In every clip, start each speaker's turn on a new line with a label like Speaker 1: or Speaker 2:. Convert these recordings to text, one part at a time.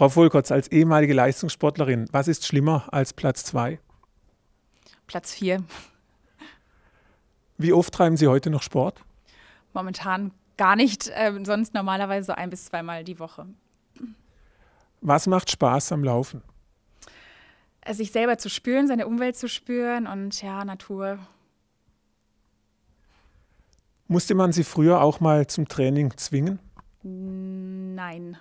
Speaker 1: Frau Volkotz, als ehemalige Leistungssportlerin, was ist schlimmer als Platz 2? Platz 4. Wie oft treiben Sie heute noch Sport?
Speaker 2: Momentan gar nicht, äh, sonst normalerweise so ein bis zweimal die Woche.
Speaker 1: Was macht Spaß am Laufen?
Speaker 2: Äh, sich selber zu spüren, seine Umwelt zu spüren und ja, Natur.
Speaker 1: Musste man Sie früher auch mal zum Training zwingen?
Speaker 2: Nein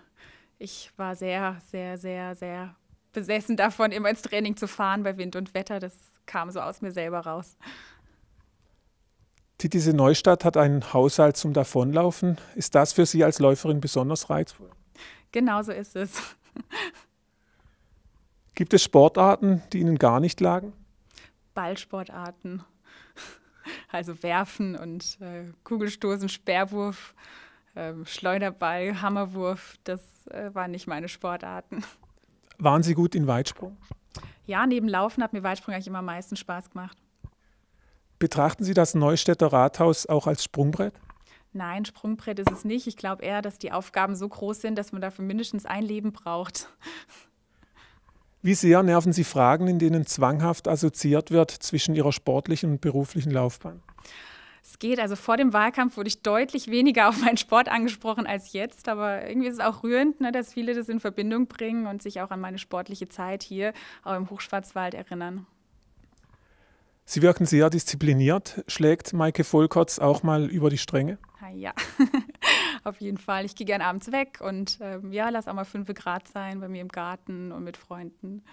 Speaker 2: ich war sehr, sehr, sehr, sehr besessen davon, immer ins Training zu fahren bei Wind und Wetter. Das kam so aus mir selber raus.
Speaker 1: Diese Neustadt hat einen Haushalt zum Davonlaufen. Ist das für Sie als Läuferin besonders reizvoll?
Speaker 2: Genau so ist es.
Speaker 1: Gibt es Sportarten, die Ihnen gar nicht lagen?
Speaker 2: Ballsportarten. Also Werfen und äh, Kugelstoßen, Sperrwurf ähm, Schleuderball, Hammerwurf, das äh, waren nicht meine Sportarten.
Speaker 1: Waren Sie gut in Weitsprung?
Speaker 2: Ja, neben Laufen hat mir Weitsprung eigentlich immer am meisten Spaß gemacht.
Speaker 1: Betrachten Sie das Neustädter Rathaus auch als Sprungbrett?
Speaker 2: Nein, Sprungbrett ist es nicht. Ich glaube eher, dass die Aufgaben so groß sind, dass man dafür mindestens ein Leben braucht.
Speaker 1: Wie sehr nerven Sie Fragen, in denen zwanghaft assoziiert wird zwischen Ihrer sportlichen und beruflichen Laufbahn?
Speaker 2: es geht. Also vor dem Wahlkampf wurde ich deutlich weniger auf meinen Sport angesprochen als jetzt, aber irgendwie ist es auch rührend, ne, dass viele das in Verbindung bringen und sich auch an meine sportliche Zeit hier auch im Hochschwarzwald erinnern.
Speaker 1: Sie wirken sehr diszipliniert. Schlägt Maike Volkerts auch mal über die Stränge?
Speaker 2: Ja, auf jeden Fall. Ich gehe gern abends weg und ähm, ja, lass auch mal 5 Grad sein bei mir im Garten und mit Freunden.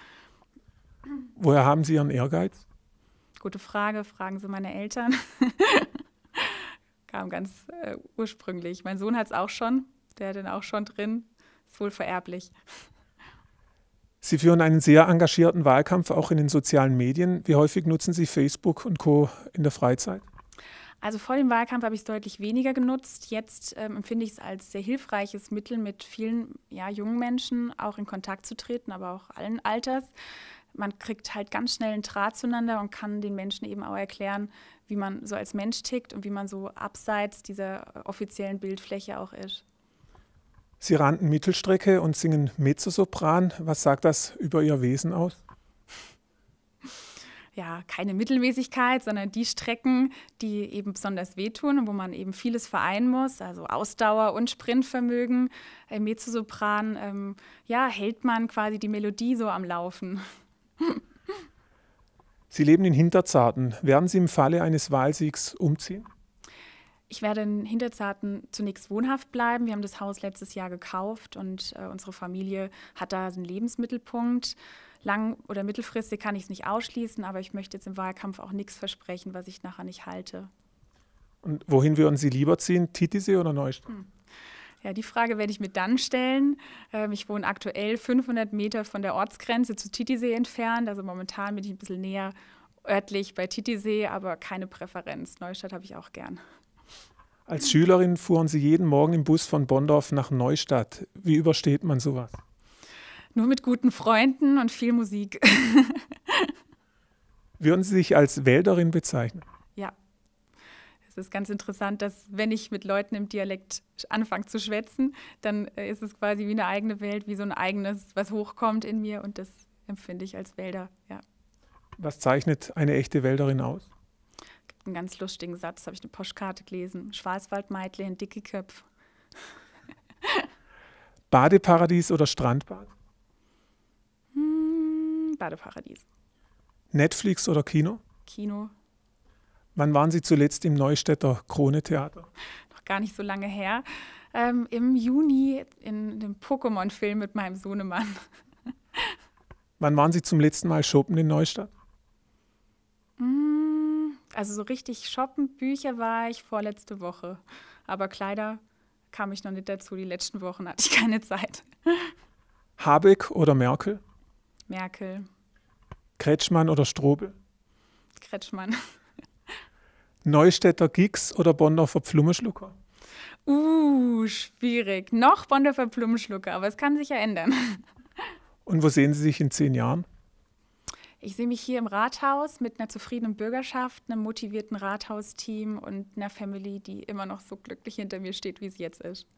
Speaker 1: Woher haben Sie Ihren Ehrgeiz?
Speaker 2: Gute Frage. Fragen Sie meine Eltern. kam ganz äh, ursprünglich. Mein Sohn hat es auch schon, der hat den auch schon drin, ist wohl vererblich.
Speaker 1: Sie führen einen sehr engagierten Wahlkampf auch in den sozialen Medien. Wie häufig nutzen Sie Facebook und Co. in der Freizeit?
Speaker 2: Also vor dem Wahlkampf habe ich es deutlich weniger genutzt. Jetzt ähm, empfinde ich es als sehr hilfreiches Mittel, mit vielen ja, jungen Menschen auch in Kontakt zu treten, aber auch allen Alters man kriegt halt ganz schnell einen Draht zueinander und kann den Menschen eben auch erklären, wie man so als Mensch tickt und wie man so abseits dieser offiziellen Bildfläche auch ist.
Speaker 1: Sie rannten Mittelstrecke und singen Mezzosopran. Was sagt das über Ihr Wesen aus?
Speaker 2: ja, keine Mittelmäßigkeit, sondern die Strecken, die eben besonders wehtun und wo man eben vieles vereinen muss, also Ausdauer und Sprintvermögen. Im äh, Mezzosopran ähm, ja, hält man quasi die Melodie so am Laufen.
Speaker 1: Sie leben in Hinterzarten. Werden Sie im Falle eines Wahlsiegs umziehen?
Speaker 2: Ich werde in Hinterzarten zunächst wohnhaft bleiben. Wir haben das Haus letztes Jahr gekauft und äh, unsere Familie hat da einen Lebensmittelpunkt. Lang- oder mittelfristig kann ich es nicht ausschließen, aber ich möchte jetzt im Wahlkampf auch nichts versprechen, was ich nachher nicht halte.
Speaker 1: Und wohin würden Sie lieber ziehen? Titisee oder Neustadt?
Speaker 2: Hm. Ja, die Frage werde ich mir dann stellen. Ähm, ich wohne aktuell 500 Meter von der Ortsgrenze zu Titisee entfernt. Also momentan bin ich ein bisschen näher örtlich bei Titisee, aber keine Präferenz. Neustadt habe ich auch gern.
Speaker 1: Als Schülerin fuhren Sie jeden Morgen im Bus von Bondorf nach Neustadt. Wie übersteht man sowas?
Speaker 2: Nur mit guten Freunden und viel Musik.
Speaker 1: Würden Sie sich als Wälderin bezeichnen?
Speaker 2: Ja, es ist ganz interessant, dass wenn ich mit Leuten im Dialekt anfange zu schwätzen, dann äh, ist es quasi wie eine eigene Welt, wie so ein eigenes, was hochkommt in mir und das empfinde ich als Wälder, ja.
Speaker 1: Was zeichnet eine echte Wälderin aus?
Speaker 2: Es gibt einen ganz lustigen Satz, habe ich eine Postkarte gelesen. Schwarzwaldmeidlein, dicke Köpf.
Speaker 1: Badeparadies oder Strandbad?
Speaker 2: Hm, Badeparadies.
Speaker 1: Netflix oder Kino? Kino. Wann waren Sie zuletzt im Neustädter Krone-Theater?
Speaker 2: Noch gar nicht so lange her. Ähm, Im Juni in dem Pokémon-Film mit meinem Sohnemann.
Speaker 1: Wann waren Sie zum letzten Mal shoppen in Neustadt?
Speaker 2: Mm, also so richtig shoppen, Bücher war ich vorletzte Woche. Aber Kleider kam ich noch nicht dazu. Die letzten Wochen hatte ich keine Zeit.
Speaker 1: Habeck oder Merkel? Merkel. Kretschmann oder Strobel?
Speaker 2: Kretschmann.
Speaker 1: Neustädter Gigs oder Bonner Verpflummeschlucker?
Speaker 2: Uh, schwierig. Noch Bonner Verpflummeschlucker, aber es kann sich ja ändern.
Speaker 1: Und wo sehen Sie sich in zehn Jahren?
Speaker 2: Ich sehe mich hier im Rathaus mit einer zufriedenen Bürgerschaft, einem motivierten Rathausteam und einer Family, die immer noch so glücklich hinter mir steht, wie sie jetzt ist.